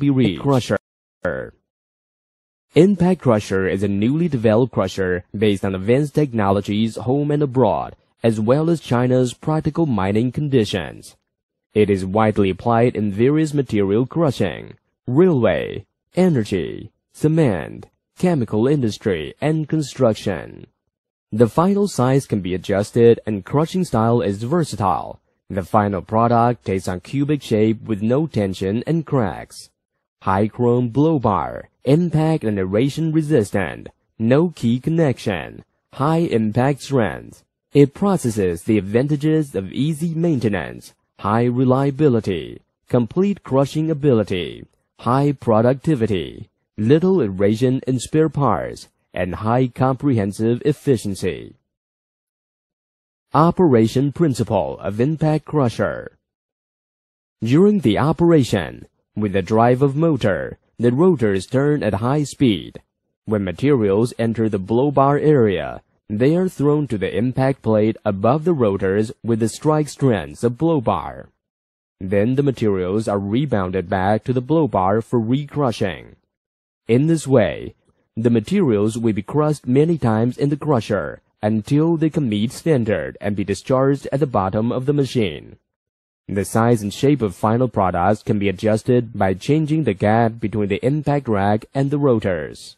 Impact Crusher. Impact Crusher is a newly developed crusher based on advanced technologies home and abroad, as well as China's practical mining conditions. It is widely applied in various material crushing, railway, energy, cement, chemical industry, and construction. The final size can be adjusted and crushing style is versatile. The final product takes on cubic shape with no tension and cracks high chrome blow bar, impact and abrasion resistant, no key connection, high impact strength. It processes the advantages of easy maintenance, high reliability, complete crushing ability, high productivity, little abrasion in spare parts, and high comprehensive efficiency. Operation Principle of Impact Crusher During the operation, with the drive of motor, the rotors turn at high speed. When materials enter the blowbar area, they are thrown to the impact plate above the rotors with the strike strands of blowbar. Then the materials are rebounded back to the blowbar for recrushing. In this way, the materials will be crushed many times in the crusher until they can meet standard and be discharged at the bottom of the machine. The size and shape of final products can be adjusted by changing the gap between the impact rack and the rotors.